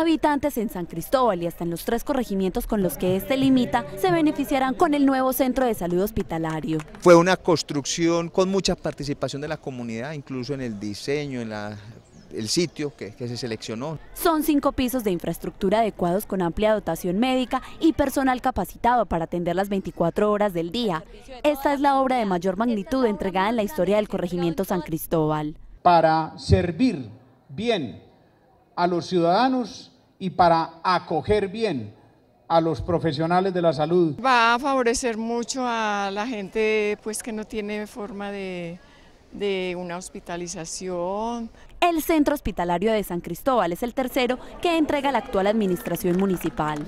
habitantes en San Cristóbal y hasta en los tres corregimientos con los que este limita se beneficiarán con el nuevo centro de salud hospitalario. Fue una construcción con mucha participación de la comunidad, incluso en el diseño, en el sitio que, que, se seleccionó. Son cinco pisos de infraestructura adecuados con amplia dotación médica y personal capacitado para atender las 24 horas del día. Esta es la obra de mayor magnitud entregada en la historia del corregimiento San Cristóbal. Para servir bien a los ciudadanos y para acoger bien a los profesionales de la salud. Va a favorecer mucho a la gente pues, que no tiene forma de, de una hospitalización. El Centro Hospitalario de San Cristóbal es el tercero que entrega la actual administración municipal.